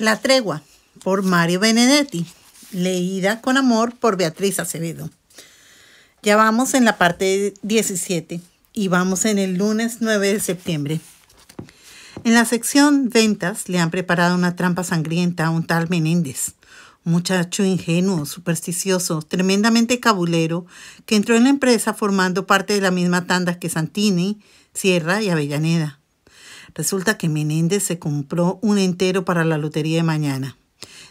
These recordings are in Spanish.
La tregua por Mario Benedetti, leída con amor por Beatriz Acevedo. Ya vamos en la parte 17 y vamos en el lunes 9 de septiembre. En la sección ventas le han preparado una trampa sangrienta a un tal Menéndez, muchacho ingenuo, supersticioso, tremendamente cabulero, que entró en la empresa formando parte de la misma tanda que Santini, Sierra y Avellaneda. Resulta que Menéndez se compró un entero para la lotería de mañana.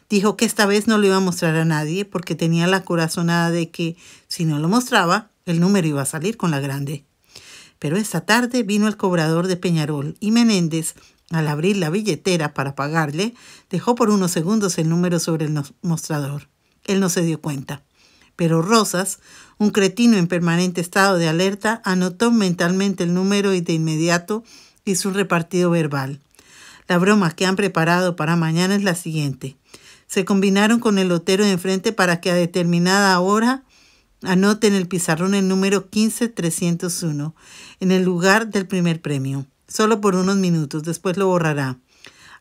Dijo que esta vez no lo iba a mostrar a nadie porque tenía la corazonada de que si no lo mostraba, el número iba a salir con la grande. Pero esta tarde vino el cobrador de Peñarol y Menéndez, al abrir la billetera para pagarle, dejó por unos segundos el número sobre el mostrador. Él no se dio cuenta. Pero Rosas, un cretino en permanente estado de alerta, anotó mentalmente el número y de inmediato hizo un repartido verbal. La broma que han preparado para mañana es la siguiente. Se combinaron con el lotero de enfrente para que a determinada hora anoten el pizarrón el número 15301 en el lugar del primer premio. Solo por unos minutos, después lo borrará.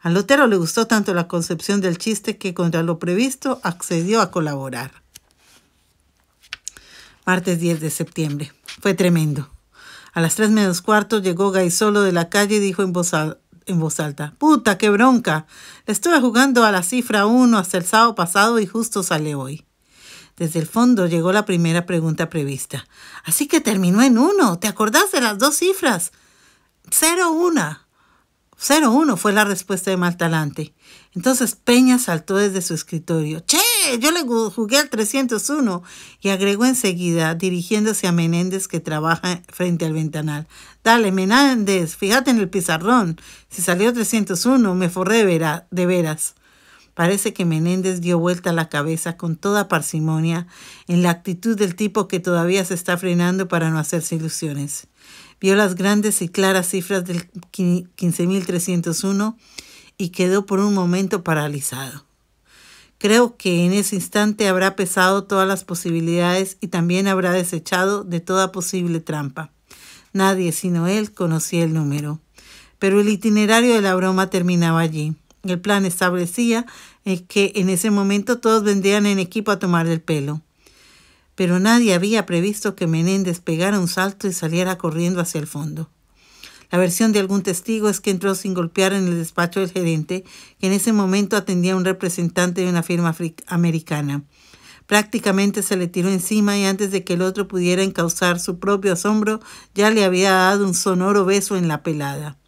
Al lotero le gustó tanto la concepción del chiste que contra lo previsto accedió a colaborar. Martes 10 de septiembre. Fue tremendo. A las tres menos cuarto llegó Gaisolo de la calle y dijo en voz, en voz alta, ¡Puta, qué bronca! estuve jugando a la cifra 1 hasta el sábado pasado y justo sale hoy. Desde el fondo llegó la primera pregunta prevista. Así que terminó en uno. ¿Te acordás de las dos cifras? Cero una. Cero uno fue la respuesta de Maltalante. Entonces Peña saltó desde su escritorio. ¡Che! yo le jugué al 301. Y agregó enseguida, dirigiéndose a Menéndez que trabaja frente al ventanal. Dale, Menéndez, fíjate en el pizarrón. Si salió 301, me forré de veras. Parece que Menéndez dio vuelta la cabeza con toda parsimonia en la actitud del tipo que todavía se está frenando para no hacerse ilusiones. Vio las grandes y claras cifras del 15.301 y quedó por un momento paralizado. Creo que en ese instante habrá pesado todas las posibilidades y también habrá desechado de toda posible trampa. Nadie sino él conocía el número. Pero el itinerario de la broma terminaba allí. El plan establecía eh, que en ese momento todos vendrían en equipo a tomar el pelo. Pero nadie había previsto que Menéndez pegara un salto y saliera corriendo hacia el fondo. La versión de algún testigo es que entró sin golpear en el despacho del gerente, que en ese momento atendía a un representante de una firma americana. Prácticamente se le tiró encima y antes de que el otro pudiera encauzar su propio asombro, ya le había dado un sonoro beso en la pelada.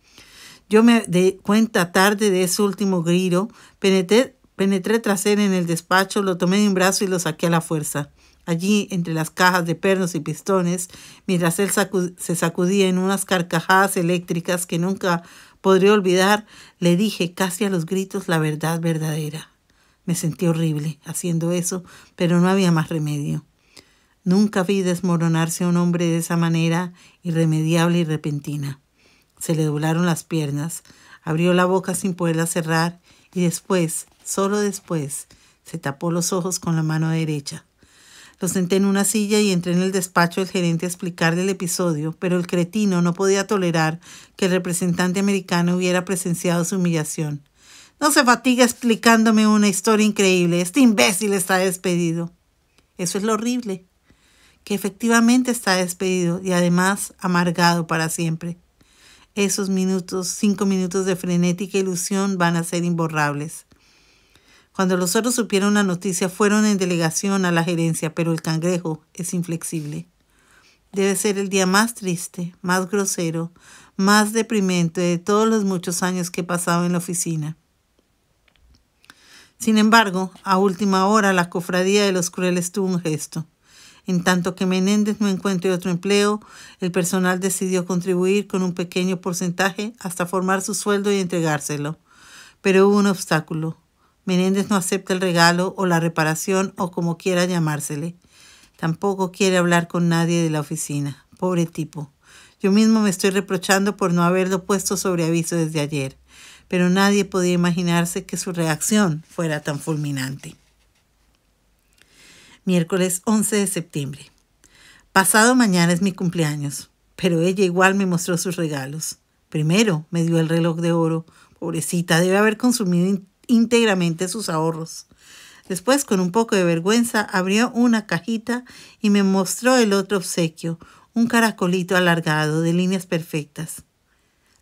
Yo me di cuenta tarde de ese último grito, penetré, penetré tras él en el despacho, lo tomé de un brazo y lo saqué a la fuerza allí entre las cajas de pernos y pistones, mientras él se sacudía en unas carcajadas eléctricas que nunca podría olvidar, le dije casi a los gritos la verdad verdadera. Me sentí horrible haciendo eso, pero no había más remedio. Nunca vi desmoronarse a un hombre de esa manera irremediable y repentina. Se le doblaron las piernas, abrió la boca sin poderla cerrar y después, solo después, se tapó los ojos con la mano derecha. Lo senté en una silla y entré en el despacho del gerente a explicarle el episodio, pero el cretino no podía tolerar que el representante americano hubiera presenciado su humillación. No se fatiga explicándome una historia increíble. Este imbécil está despedido. Eso es lo horrible. Que efectivamente está despedido y además amargado para siempre. Esos minutos, cinco minutos de frenética ilusión van a ser imborrables. Cuando los otros supieron la noticia, fueron en delegación a la gerencia, pero el cangrejo es inflexible. Debe ser el día más triste, más grosero, más deprimente de todos los muchos años que he pasado en la oficina. Sin embargo, a última hora la cofradía de los crueles tuvo un gesto. En tanto que Menéndez no encuentre otro empleo, el personal decidió contribuir con un pequeño porcentaje hasta formar su sueldo y entregárselo. Pero hubo un obstáculo. Menéndez no acepta el regalo o la reparación o como quiera llamársele. Tampoco quiere hablar con nadie de la oficina. Pobre tipo. Yo mismo me estoy reprochando por no haberlo puesto sobre aviso desde ayer, pero nadie podía imaginarse que su reacción fuera tan fulminante. Miércoles 11 de septiembre. Pasado mañana es mi cumpleaños, pero ella igual me mostró sus regalos. Primero me dio el reloj de oro. Pobrecita, debe haber consumido íntegramente sus ahorros. Después, con un poco de vergüenza, abrió una cajita y me mostró el otro obsequio, un caracolito alargado de líneas perfectas.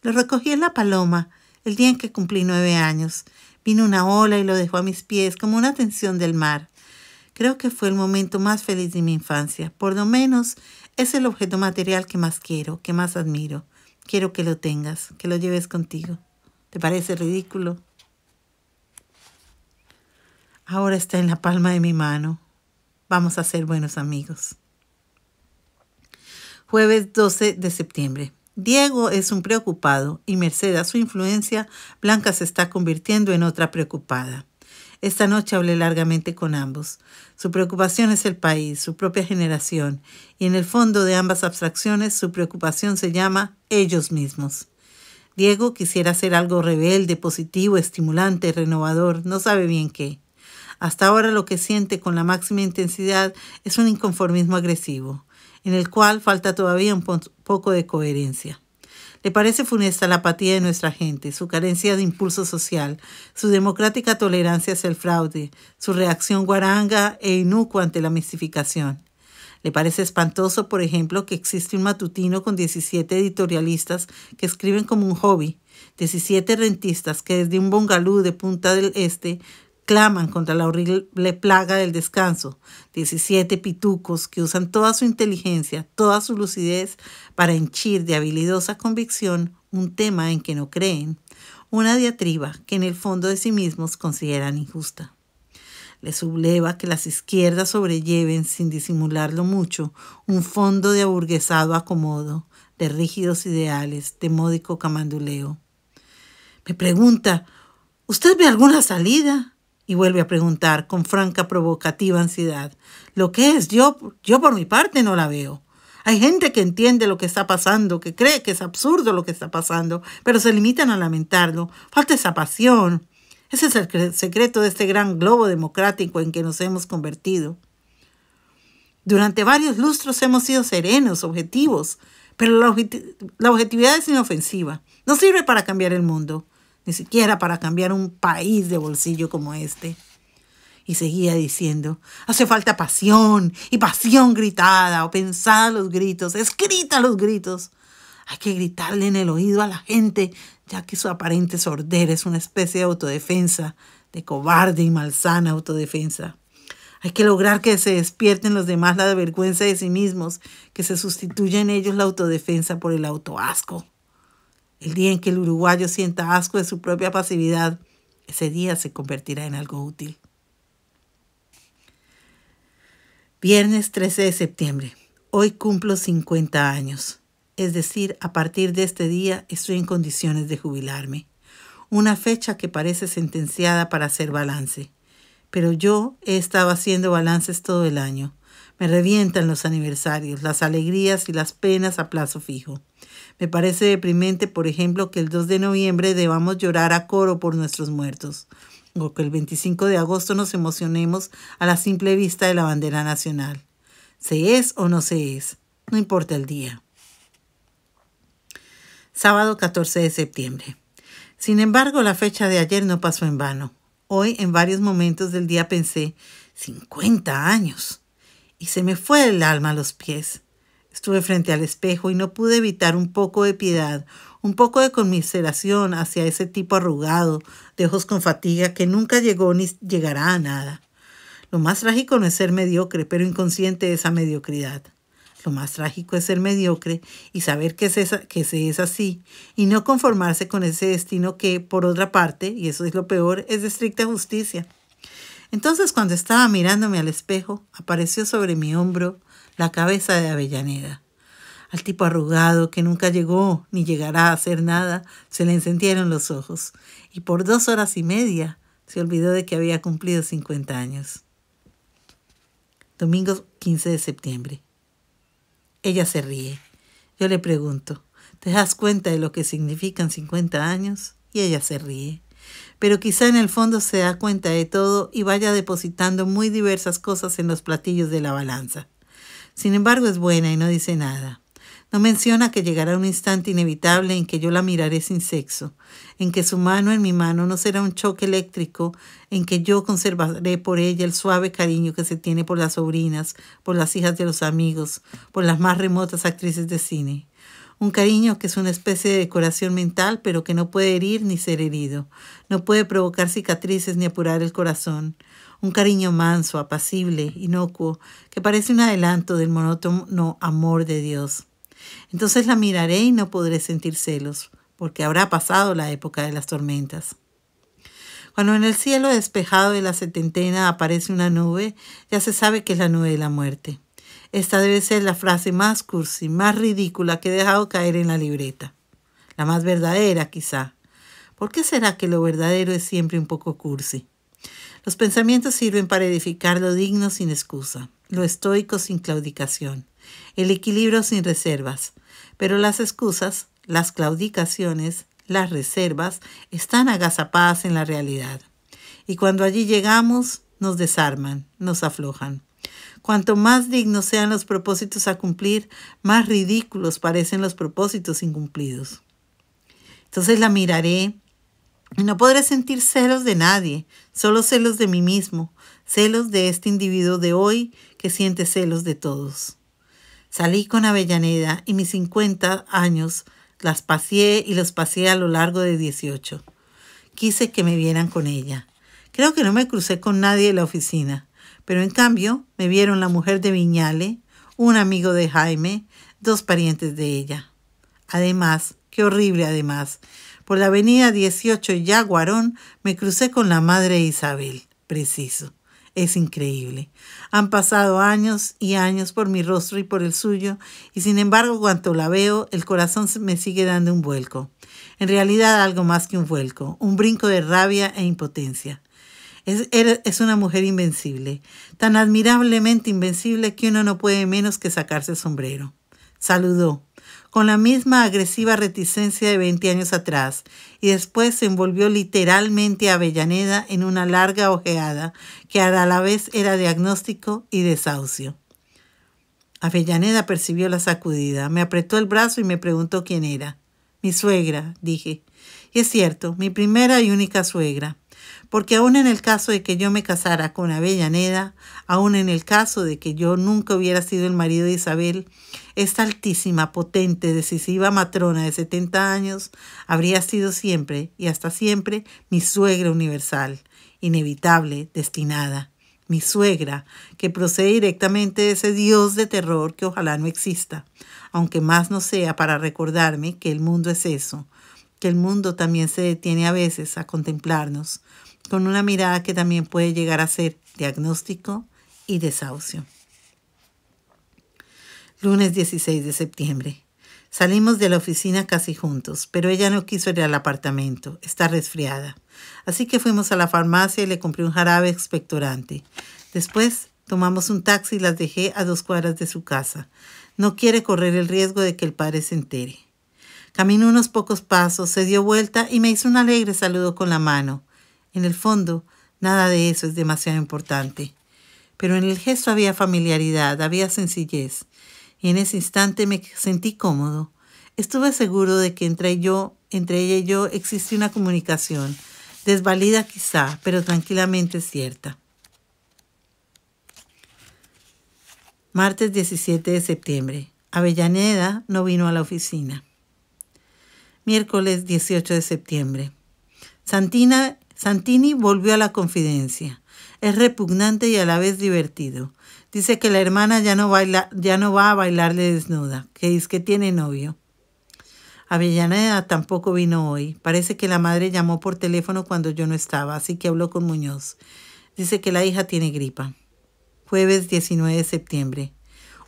Lo recogí en la paloma el día en que cumplí nueve años. Vino una ola y lo dejó a mis pies como una tensión del mar. Creo que fue el momento más feliz de mi infancia. Por lo menos es el objeto material que más quiero, que más admiro. Quiero que lo tengas, que lo lleves contigo. ¿Te parece ridículo? ahora está en la palma de mi mano. Vamos a ser buenos amigos. Jueves 12 de septiembre. Diego es un preocupado y merced a su influencia, Blanca se está convirtiendo en otra preocupada. Esta noche hablé largamente con ambos. Su preocupación es el país, su propia generación, y en el fondo de ambas abstracciones su preocupación se llama ellos mismos. Diego quisiera hacer algo rebelde, positivo, estimulante, renovador, no sabe bien qué. Hasta ahora lo que siente con la máxima intensidad es un inconformismo agresivo, en el cual falta todavía un poco de coherencia. Le parece funesta la apatía de nuestra gente, su carencia de impulso social, su democrática tolerancia hacia el fraude, su reacción guaranga e inúcuo ante la mistificación. Le parece espantoso, por ejemplo, que existe un matutino con 17 editorialistas que escriben como un hobby, 17 rentistas que desde un bongalú de Punta del Este claman contra la horrible plaga del descanso. 17 pitucos que usan toda su inteligencia, toda su lucidez para henchir de habilidosa convicción un tema en que no creen, una diatriba que en el fondo de sí mismos consideran injusta. Le subleva que las izquierdas sobrelleven, sin disimularlo mucho, un fondo de aburguesado acomodo, de rígidos ideales, de módico camanduleo. Me pregunta, ¿usted ve alguna salida? y vuelve a preguntar con franca provocativa ansiedad. Lo que es, yo, yo por mi parte no la veo. Hay gente que entiende lo que está pasando, que cree que es absurdo lo que está pasando, pero se limitan a lamentarlo. Falta esa pasión. Ese es el secreto de este gran globo democrático en que nos hemos convertido. Durante varios lustros hemos sido serenos, objetivos, pero la objetividad es inofensiva. No sirve para cambiar el mundo ni siquiera para cambiar un país de bolsillo como este. Y seguía diciendo, hace falta pasión y pasión gritada o pensada los gritos, escrita los gritos. Hay que gritarle en el oído a la gente, ya que su aparente sordera es una especie de autodefensa, de cobarde y malsana autodefensa. Hay que lograr que se despierten los demás la vergüenza de sí mismos, que se sustituya en ellos la autodefensa por el autoasco. El día en que el uruguayo sienta asco de su propia pasividad, ese día se convertirá en algo útil. Viernes 13 de septiembre. Hoy cumplo 50 años. Es decir, a partir de este día estoy en condiciones de jubilarme. Una fecha que parece sentenciada para hacer balance. Pero yo he estado haciendo balances todo el año. Me revientan los aniversarios, las alegrías y las penas a plazo fijo. Me parece deprimente, por ejemplo, que el 2 de noviembre debamos llorar a coro por nuestros muertos, o que el 25 de agosto nos emocionemos a la simple vista de la bandera nacional. Se es o no se es, no importa el día. Sábado 14 de septiembre. Sin embargo, la fecha de ayer no pasó en vano. Hoy, en varios momentos del día, pensé, 50 años. Y se me fue el alma a los pies. Estuve frente al espejo y no pude evitar un poco de piedad, un poco de conmiseración hacia ese tipo arrugado, de ojos con fatiga, que nunca llegó ni llegará a nada. Lo más trágico no es ser mediocre, pero inconsciente de esa mediocridad. Lo más trágico es ser mediocre y saber que se, es, que se es así y no conformarse con ese destino que, por otra parte, y eso es lo peor, es de estricta justicia. Entonces, cuando estaba mirándome al espejo, apareció sobre mi hombro la cabeza de Avellaneda. Al tipo arrugado, que nunca llegó ni llegará a hacer nada, se le encendieron los ojos, y por dos horas y media se olvidó de que había cumplido 50 años. Domingo 15 de septiembre. Ella se ríe. Yo le pregunto, ¿te das cuenta de lo que significan 50 años? Y ella se ríe. Pero quizá en el fondo se da cuenta de todo y vaya depositando muy diversas cosas en los platillos de la balanza. Sin embargo, es buena y no dice nada. No menciona que llegará un instante inevitable en que yo la miraré sin sexo, en que su mano en mi mano no será un choque eléctrico, en que yo conservaré por ella el suave cariño que se tiene por las sobrinas, por las hijas de los amigos, por las más remotas actrices de cine. Un cariño que es una especie de decoración mental, pero que no puede herir ni ser herido, no puede provocar cicatrices ni apurar el corazón un cariño manso, apacible, inocuo, que parece un adelanto del monótono amor de Dios. Entonces la miraré y no podré sentir celos, porque habrá pasado la época de las tormentas. Cuando en el cielo despejado de la setentena aparece una nube, ya se sabe que es la nube de la muerte. Esta debe ser la frase más cursi, más ridícula que he dejado caer en la libreta. La más verdadera, quizá. ¿Por qué será que lo verdadero es siempre un poco cursi? Los pensamientos sirven para edificar lo digno sin excusa, lo estoico sin claudicación, el equilibrio sin reservas. Pero las excusas, las claudicaciones, las reservas están agazapadas en la realidad. Y cuando allí llegamos, nos desarman, nos aflojan. Cuanto más dignos sean los propósitos a cumplir, más ridículos parecen los propósitos incumplidos. Entonces la miraré, no podré sentir celos de nadie, solo celos de mí mismo, celos de este individuo de hoy que siente celos de todos. Salí con Avellaneda y mis 50 años las pasé y los pasé a lo largo de 18. Quise que me vieran con ella. Creo que no me crucé con nadie en la oficina, pero en cambio me vieron la mujer de Viñale, un amigo de Jaime, dos parientes de ella. Además, qué horrible además, por la avenida 18 Yaguarón me crucé con la madre Isabel, preciso. Es increíble. Han pasado años y años por mi rostro y por el suyo, y sin embargo cuanto la veo, el corazón me sigue dando un vuelco. En realidad algo más que un vuelco, un brinco de rabia e impotencia. Es, es una mujer invencible, tan admirablemente invencible que uno no puede menos que sacarse el sombrero. Saludó, con la misma agresiva reticencia de 20 años atrás, y después se envolvió literalmente a Avellaneda en una larga ojeada que a la vez era diagnóstico y desahucio. Avellaneda percibió la sacudida, me apretó el brazo y me preguntó quién era. Mi suegra, dije. Y es cierto, mi primera y única suegra. Porque aun en el caso de que yo me casara con Avellaneda, aun en el caso de que yo nunca hubiera sido el marido de Isabel, esta altísima, potente, decisiva matrona de 70 años habría sido siempre y hasta siempre mi suegra universal, inevitable, destinada mi suegra, que procede directamente de ese Dios de terror que ojalá no exista, aunque más no sea para recordarme que el mundo es eso, que el mundo también se detiene a veces a contemplarnos, con una mirada que también puede llegar a ser diagnóstico y desahucio. Lunes 16 de septiembre. Salimos de la oficina casi juntos, pero ella no quiso ir al apartamento, está resfriada. Así que fuimos a la farmacia y le compré un jarabe expectorante. Después tomamos un taxi y las dejé a dos cuadras de su casa. No quiere correr el riesgo de que el padre se entere. Caminó unos pocos pasos, se dio vuelta y me hizo un alegre saludo con la mano. En el fondo, nada de eso es demasiado importante. Pero en el gesto había familiaridad, había sencillez, y en ese instante me sentí cómodo. Estuve seguro de que entre, yo, entre ella y yo existe una comunicación, desvalida quizá, pero tranquilamente cierta. Martes 17 de septiembre. Avellaneda no vino a la oficina. Miércoles 18 de septiembre. Santina Santini volvió a la confidencia. Es repugnante y a la vez divertido. Dice que la hermana ya no, baila, ya no va a bailarle desnuda, que es que tiene novio. Avellaneda tampoco vino hoy. Parece que la madre llamó por teléfono cuando yo no estaba, así que habló con Muñoz. Dice que la hija tiene gripa. Jueves 19 de septiembre.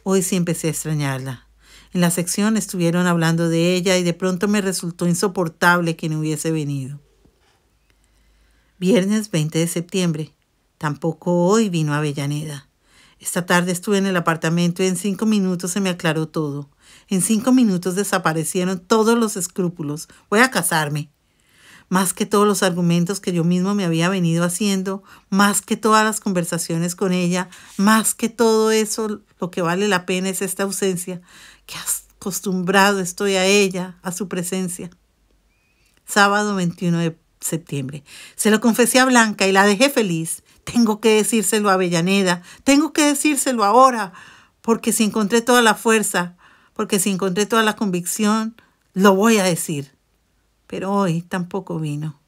Hoy sí empecé a extrañarla. En la sección estuvieron hablando de ella y de pronto me resultó insoportable que no hubiese venido viernes 20 de septiembre. Tampoco hoy vino Avellaneda. Esta tarde estuve en el apartamento y en cinco minutos se me aclaró todo. En cinco minutos desaparecieron todos los escrúpulos. Voy a casarme. Más que todos los argumentos que yo mismo me había venido haciendo, más que todas las conversaciones con ella, más que todo eso, lo que vale la pena es esta ausencia, que acostumbrado estoy a ella, a su presencia. Sábado 21 de septiembre. Se lo confesé a Blanca y la dejé feliz. Tengo que decírselo a Avellaneda, tengo que decírselo ahora, porque si encontré toda la fuerza, porque si encontré toda la convicción, lo voy a decir. Pero hoy tampoco vino.